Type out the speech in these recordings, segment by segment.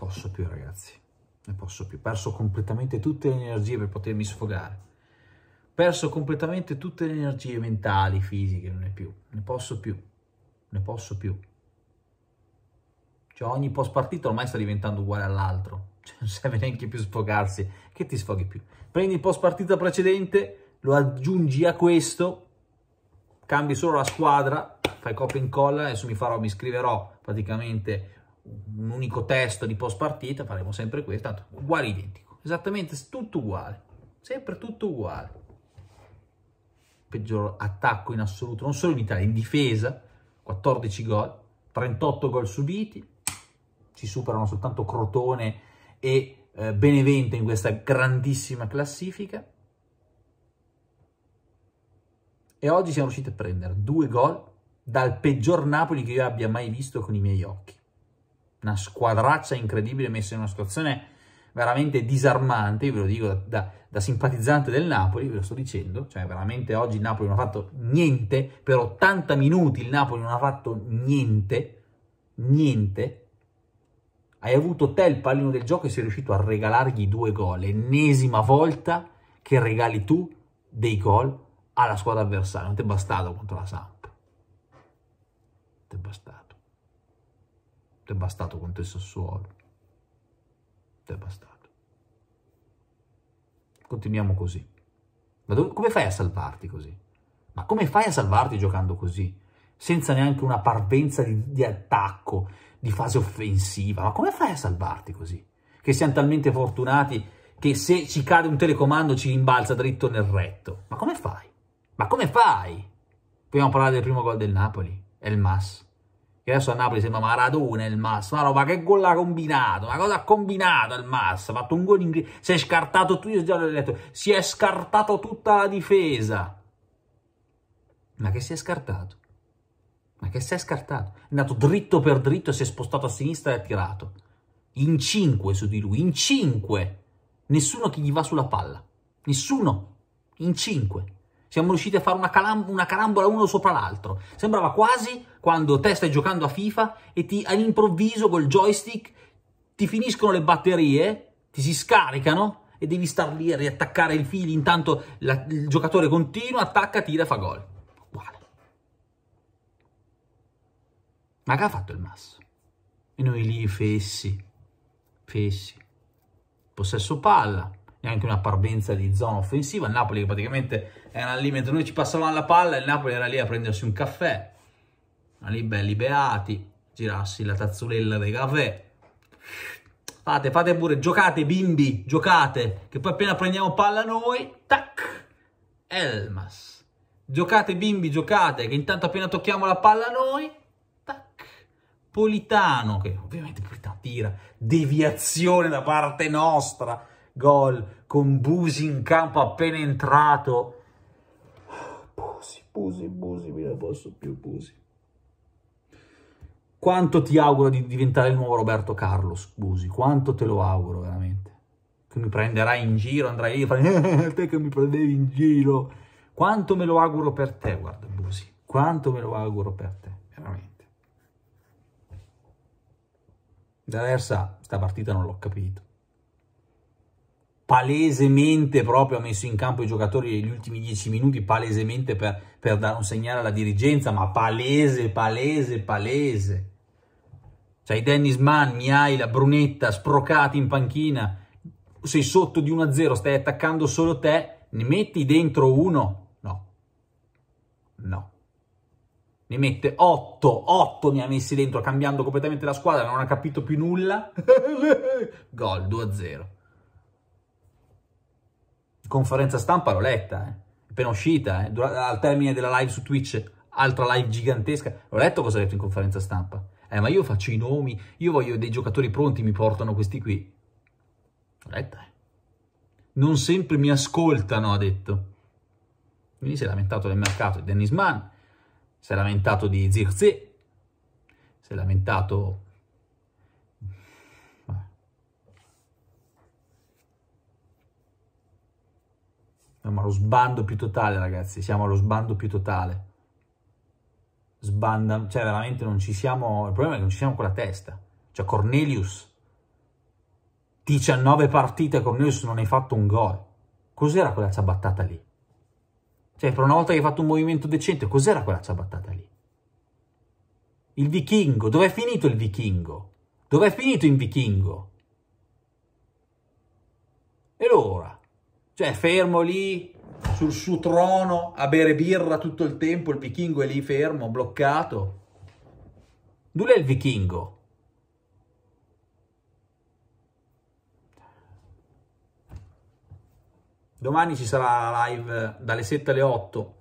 posso più ragazzi, ne posso più. Ho perso completamente tutte le energie per potermi sfogare. Ho perso completamente tutte le energie mentali, fisiche, non è più. Ne posso più, ne posso più. Cioè ogni post partita ormai sta diventando uguale all'altro. Cioè, non serve neanche più sfogarsi, che ti sfoghi più. Prendi il post partita precedente, lo aggiungi a questo, cambi solo la squadra, fai copia e incolla, adesso mi farò, mi scriverò praticamente un unico testo di post partita, faremo sempre questo, tanto uguale identico, esattamente tutto uguale, sempre tutto uguale. Peggior attacco in assoluto, non solo in Italia, in difesa, 14 gol, 38 gol subiti, ci superano soltanto Crotone e eh, Benevento in questa grandissima classifica. E oggi siamo riusciti a prendere due gol dal peggior Napoli che io abbia mai visto con i miei occhi una squadraccia incredibile messa in una situazione veramente disarmante, io ve lo dico da, da, da, simpatizzante del Napoli, ve lo sto dicendo, cioè veramente oggi il Napoli non ha fatto niente, per 80 minuti il Napoli non ha fatto niente, niente, hai avuto te il pallino del gioco e sei riuscito a regalargli due gol, l'ennesima volta che regali tu dei gol alla squadra avversaria, non ti è bastato contro la Samp, non ti è bastato bastato con te Sassuolo. bastato. Continuiamo così. Ma dove, come fai a salvarti così? Ma come fai a salvarti giocando così? Senza neanche una parvenza di, di attacco, di fase offensiva. Ma come fai a salvarti così? Che siamo talmente fortunati che se ci cade un telecomando ci rimbalza dritto nel retto. Ma come fai? Ma come fai? Vogliamo parlare del primo gol del Napoli? El Mas che adesso a Napoli sembra Maradona il massimo, ma roba che gol ha combinato, ma cosa ha combinato il massimo, ha fatto un gol in gri- si è scartato, tutto, io già l'ho detto, si è scartato tutta la difesa, ma che si è scartato, ma che si è scartato, è andato dritto per dritto, si è spostato a sinistra e ha tirato, in 5 su di lui, in 5, nessuno che gli va sulla palla, nessuno, in 5, siamo riusciti a fare una, calam una carambola uno sopra l'altro, sembrava quasi quando te stai giocando a FIFA e ti all'improvviso col joystick ti finiscono le batterie, ti si scaricano e devi star lì a riattaccare il fili, intanto la, il giocatore continua, attacca, tira, e fa gol. Uguale. Ma che ha fatto il Mass? E noi lì fessi, fessi. Possesso palla, neanche una parvenza di zona offensiva, il Napoli che praticamente era lì mentre noi ci passavamo la palla e il Napoli era lì a prendersi un caffè lì belli beati, girassi la tazzulella dei caffè. Fate, fate pure, giocate bimbi, giocate, che poi appena prendiamo palla noi, tac, Elmas. Giocate bimbi, giocate, che intanto appena tocchiamo la palla noi, tac, Politano, che ovviamente Politano tira, deviazione da parte nostra, gol con Busi in campo appena entrato. Busi, Busi, Busi, mi ne posso più, Busi. Quanto ti auguro di diventare il nuovo Roberto Carlos Busi? Quanto te lo auguro veramente? Che mi prenderai in giro, andrai lì e farai te che mi prendevi in giro. Quanto me lo auguro per te, guarda Busi. Quanto me lo auguro per te, veramente. Da Versa, sta partita non l'ho capito. Palesemente proprio ha messo in campo i giocatori negli ultimi dieci minuti, palesemente per, per dare un segnale alla dirigenza, ma palese, palese, palese. C'hai cioè, Dennis Mann, mi hai la Brunetta, sprocati in panchina, sei sotto di 1-0, stai attaccando solo te, ne metti dentro uno? No. No. Ne mette 8, 8 ne ha messi dentro, cambiando completamente la squadra, non ha capito più nulla. Gol, 2-0. Conferenza stampa l'ho letta, eh. appena uscita, eh. al termine della live su Twitch, altra live gigantesca. Ho letto cosa ha detto in conferenza stampa eh ma io faccio i nomi, io voglio dei giocatori pronti, mi portano questi qui. Aspetta, eh. Non sempre mi ascoltano, ha detto. Quindi si è lamentato del mercato di Dennis Mann, si è lamentato di Zirze, si è lamentato... Vabbè. Siamo allo sbando più totale, ragazzi, siamo allo sbando più totale sbandano, cioè veramente non ci siamo, il problema è che non ci siamo con la testa, cioè Cornelius, 19 partite Cornelius non hai fatto un gol, cos'era quella ciabattata lì? Cioè per una volta che hai fatto un movimento decente, cos'era quella ciabattata lì? Il vichingo, dov'è finito il vichingo? Dov'è finito il vichingo? E allora? Cioè fermo lì, sul suo trono a bere birra tutto il tempo, il vichingo è lì fermo, bloccato. Dove è il vichingo? Domani ci sarà live dalle 7 alle 8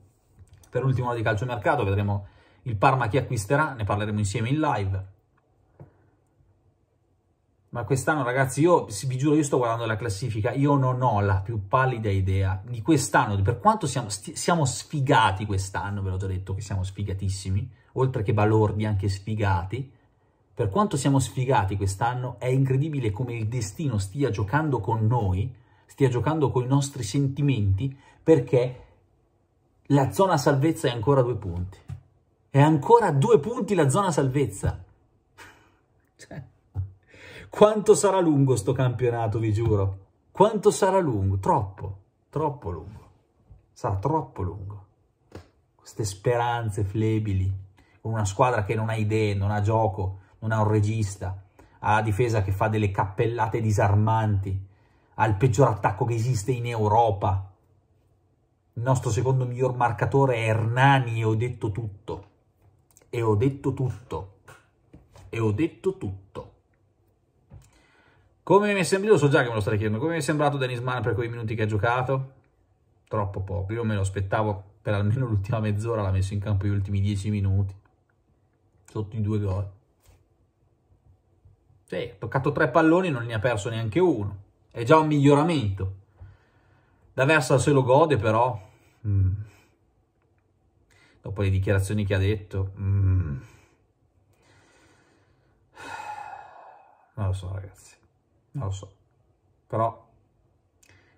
per l'ultima ora di calciomercato, vedremo il Parma chi acquisterà, ne parleremo insieme in live ma quest'anno ragazzi io vi giuro io sto guardando la classifica io non ho la più pallida idea di quest'anno per quanto siamo, siamo sfigati quest'anno ve l'ho già detto che siamo sfigatissimi oltre che balordi anche sfigati per quanto siamo sfigati quest'anno è incredibile come il destino stia giocando con noi stia giocando con i nostri sentimenti perché la zona salvezza è ancora due punti è ancora due punti la zona salvezza cioè quanto sarà lungo sto campionato, vi giuro. Quanto sarà lungo? Troppo, troppo lungo. Sarà troppo lungo. Queste speranze flebili, con una squadra che non ha idee, non ha gioco, non ha un regista, ha la difesa che fa delle cappellate disarmanti, ha il peggior attacco che esiste in Europa. Il nostro secondo miglior marcatore è Hernani e ho detto tutto. E ho detto tutto. E ho detto tutto. Come mi è sembrato, io so già che me lo state chiedendo, come mi è sembrato Dennis Mann per quei minuti che ha giocato? Troppo poco, io me lo aspettavo per almeno l'ultima mezz'ora, l'ha messo in campo gli ultimi dieci minuti, sotto i due gol. Sì, ha toccato tre palloni, non ne ha perso neanche uno, è già un miglioramento. Da Versa se lo gode però, mm. dopo le dichiarazioni che ha detto... Mm. Non lo so ragazzi non lo so. Però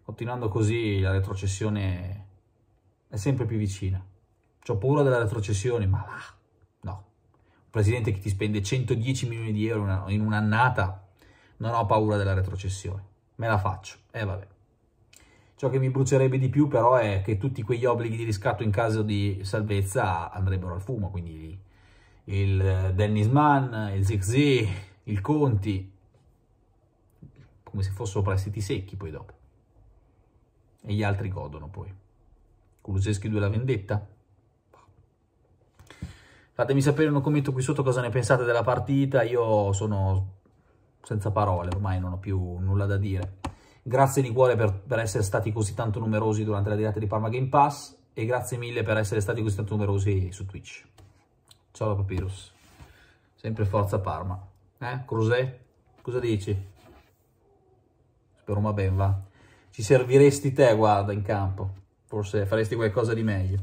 continuando così la retrocessione è sempre più vicina. Ho paura della retrocessione, ma ah, no. Un presidente che ti spende 110 milioni di euro in un'annata, non ho paura della retrocessione. Me la faccio. E eh, vabbè. Ciò che mi brucerebbe di più però è che tutti quegli obblighi di riscatto in caso di salvezza andrebbero al fumo, quindi il Dennis Mann, il Zixi, il Conti, come se fossero prestiti secchi poi dopo. E gli altri godono poi. Kuluseschi 2 la vendetta? Fatemi sapere in un commento qui sotto cosa ne pensate della partita, io sono senza parole, ormai non ho più nulla da dire. Grazie di cuore per, per essere stati così tanto numerosi durante la diretta di Parma Game Pass e grazie mille per essere stati così tanto numerosi su Twitch. Ciao da Papyrus, sempre forza Parma. Eh, Crusè, cosa dici? con Roma ben va. Ci serviresti te, guarda, in campo. Forse faresti qualcosa di meglio.